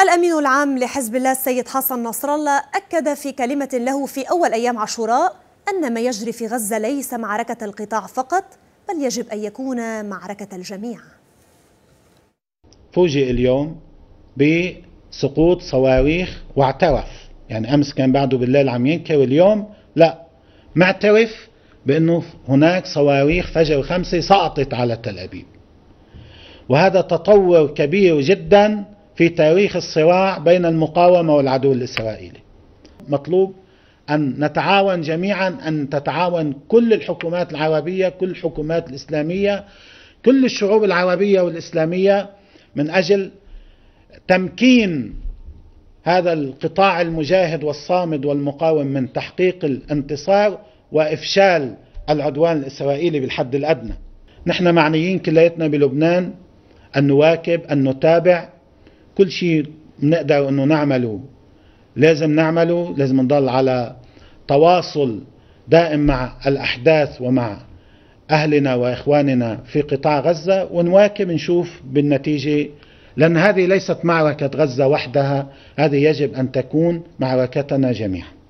الأمين العام لحزب الله السيد حسن نصر الله أكد في كلمة له في أول أيام عاشوراء أن ما يجري في غزة ليس معركة القطاع فقط بل يجب أن يكون معركة الجميع فوجئ اليوم بسقوط صواريخ واعترف يعني أمس كان بعده بالليل عم ينكر اليوم لا معترف بأنه هناك صواريخ فجر خمسة سقطت على تل أبيب وهذا تطور كبير جداً في تاريخ الصراع بين المقاومة والعدو الإسرائيلي مطلوب أن نتعاون جميعا أن تتعاون كل الحكومات العربية كل الحكومات الإسلامية كل الشعوب العربية والإسلامية من أجل تمكين هذا القطاع المجاهد والصامد والمقاوم من تحقيق الانتصار وإفشال العدوان الإسرائيلي بالحد الأدنى نحن معنيين كليتنا بلبنان أن نواكب أن نتابع كل شيء بنقدر انه نعمله لازم نعمله لازم نضل على تواصل دائم مع الاحداث ومع اهلنا واخواننا في قطاع غزه ونواكب نشوف بالنتيجه لان هذه ليست معركه غزه وحدها هذه يجب ان تكون معركتنا جميعا